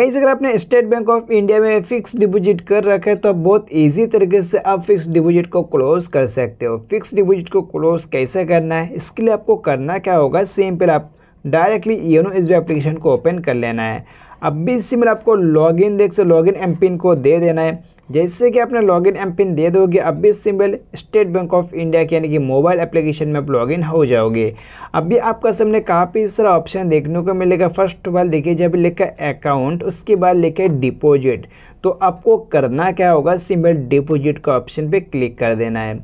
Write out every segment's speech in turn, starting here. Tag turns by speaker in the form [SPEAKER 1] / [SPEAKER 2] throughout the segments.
[SPEAKER 1] guys अगर आपने State Bank of India में फिक्स डिपॉजिट कर रखे तो आप बहुत इजी तरीके से आप फिक्स डिपॉजिट को क्लोज कर सकते हो फिक्स डिपॉजिट को क्लोज कैसे करना है इसके लिए आपको करना क्या होगा सिंपल आप डायरेक्टली योनो एस एप्लीकेशन को ओपन कर लेना है अब भी सिंपल आपको लॉगिन देख से लॉगिन एम पिन को दे देना है जैसे कि आपने लॉगिन एम पिन दे दोगे अब भी symbol State Bank of India के यानी कि मोबाइल एप्लीकेशन में आप लॉग इन हो जाओगे अब भी आपका सामने काफ़ी सारा ऑप्शन देखने को मिलेगा फर्स्ट ऑफ ऑल देखिए जब लिखा अकाउंट उसके बाद लिखा डिपॉजिट तो आपको करना क्या होगा सिंबल डिपॉजिट का ऑप्शन पे क्लिक कर देना है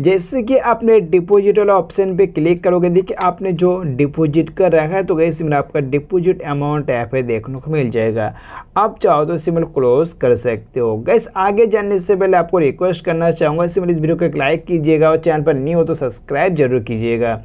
[SPEAKER 1] जैसे कि आपने डिपॉजिट वाला ऑप्शन पे क्लिक करोगे देखिए आपने जो डिपॉजिट कर रखा है तो गई सिमल आपका डिपॉजिट अमाउंट ऐप है देखने को मिल जाएगा आप चाहो तो सिमल क्लोज कर सकते हो गैस आगे जानने से पहले आपको रिक्वेस्ट करना चाहूँगा सिमल इस वीडियो को एक लाइक कीजिएगा और चैनल पर नहीं हो तो सब्सक्राइब जरूर कीजिएगा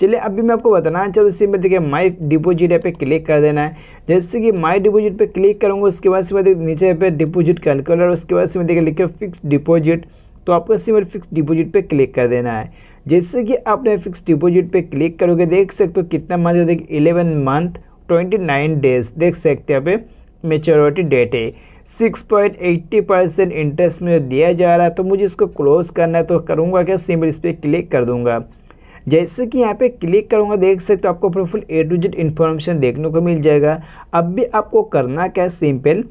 [SPEAKER 1] चलिए अभी मैं आपको बताना चाहता हूँ सिम देखिए माई डिपोजिट पर क्लिक कर देना है जैसे कि माई डिपोजिट पर क्लिक करूँगा उसके बाद से नीचे पे डिपोजिट कैलकुलर उसके बाद से देखिए लिखे फिक्स डिपोजिट तो आपको सिमल फिक्स डिपोजिट पे क्लिक कर देना है जैसे कि आपने फिक्स डिपोजिट पे क्लिक करोगे देख सकते हो कितना मंथ देख eleven month twenty nine days देख सकते हैं पे मेचोरिटी डेट है six point eighty percent interest में दिया जा रहा है तो मुझे इसको क्लोज करना है तो करूँगा क्या सिंपल इस पर क्लिक कर दूँगा जैसे कि यहाँ पे क्लिक करूँगा देख सकते हो आपको अपना full A to Z information देखने को मिल जाएगा अब भी आपको करना क्या सिंपल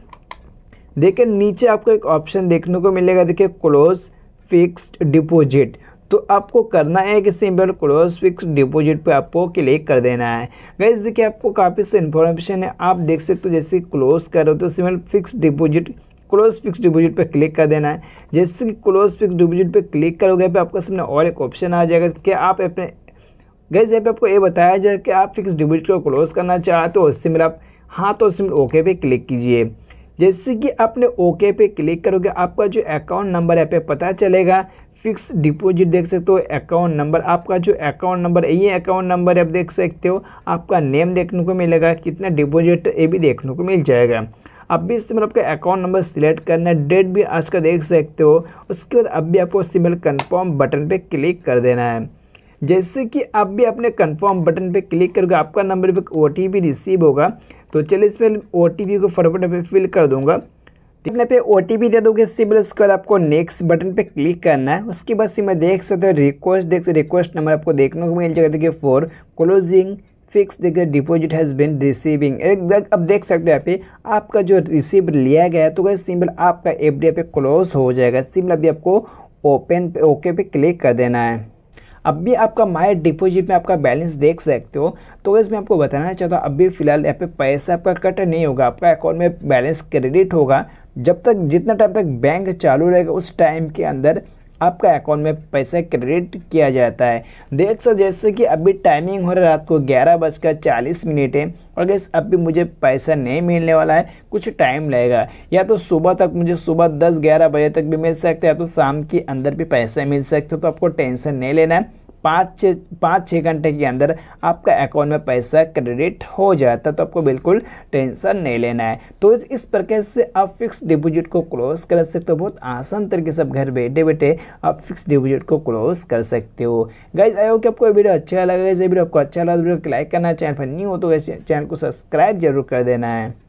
[SPEAKER 1] देखिए नीचे आपको एक ऑप्शन देखने को मिलेगा देखिए क्लोज़ फिक्स्ड डिपॉजिट तो आपको करना है कि सिंपल क्लोज फिक्स डिपॉजिट पे आपको क्लिक कर देना है गैस देखिए आपको काफ़ी से इन्फॉर्मेशन है आप देख सकते हो जैसे क्लोज करो तो simple fix deposit close fix deposit पे क्लिक कर देना है जैसे कि क्लोज फिक्स डिपॉजिट पे क्लिक करोगे पे आपका सामने और एक ऑप्शन आ जाएगा कि आप अपने गैस यहाँ पर आपको ये बताया जाए कि आप फिक्स डिपॉजिट को क्लोज करना चाहते हो सिमिल आप हाँ तो सिमिल ओके पे क्लिक कीजिए जैसे कि आपने ओके पे क्लिक करोगे आपका जो अकाउंट नंबर है पे पता चलेगा फिक्स डिपॉजिट देख सकते हो अकाउंट नंबर आपका जो अकाउंट नंबर है ये अकाउंट नंबर आप देख सकते हो आपका नेम देखने को मिलेगा कितना डिपॉजिट ये भी देखने को मिल जाएगा अब भी इसमें आपका अकाउंट नंबर सिलेक्ट करना है डेट भी आज का देख सकते हो उसके बाद अब भी आपको सिमिल कन्फर्म बटन पर क्लिक कर देना है जैसे कि आप भी अपने कन्फर्म बटन पे क्लिक करोगे आपका नंबर पे ओ रिसीव होगा तो चलिए इस पर ओ को फटोफट पे फिल कर दूंगा तो अपने पे ओ दे दोगे सिंपल उसके बाद आपको नेक्स्ट बटन पे क्लिक करना है उसके बाद मैं देख सकते हो रिक्वेस्ट देख सकते रिक्वेस्ट नंबर आपको देखने को मिल जाएगा देखिए फॉर क्लोजिंग फिक्स देखिए डिपॉजिट हैज़ बिन रिसीविंग एक अब देख सकते हो यहाँ पे आपका जो रिसीव लिया गया है तो वह सिम्बल आपका एफ डी पे क्लोज हो जाएगा सिम्बल अभी आपको ओपन पे ओके पे क्लिक कर देना है अब भी आपका माई डिपोजिट में आपका बैलेंस देख सकते हो तो इसमें आपको बताना चाहता हूँ अभी फिलहाल यहाँ पे पैसा आपका कट नहीं होगा आपका अकाउंट में बैलेंस क्रेडिट होगा जब तक जितना टाइम तक बैंक चालू रहेगा उस टाइम के अंदर आपका अकाउंट में पैसा क्रेडिट किया जाता है देख सर जैसे कि अभी टाइमिंग हो रहा है रात को ग्यारह बजकर चालीस मिनट है और गैस अभी मुझे पैसा नहीं मिलने वाला है कुछ टाइम लगेगा या तो सुबह तक मुझे सुबह दस ग्यारह बजे तक भी मिल सकता है या तो शाम के अंदर भी पैसा मिल सकता है तो आपको टेंशन नहीं लेना है पाँच छः पाँच छः घंटे के अंदर आपका अकाउंट में पैसा क्रेडिट हो जाता तो आपको बिल्कुल टेंशन नहीं लेना है तो इस इस प्रकार से आप फिक्स डिपोजिट को क्लोज कर सकते हो बहुत आसान तरीके से आप घर बैठे बैठे आप फिक्स डिपोजिट को क्लोज कर सकते हो गाइज आई हो कि आपको वीडियो अच्छा लगा इस वीडियो आपको अच्छा लगा तो वीडियो को लाइक करना चैनल पर न्यू हो तो वैसे चैनल को सब्सक्राइब जरूर कर देना है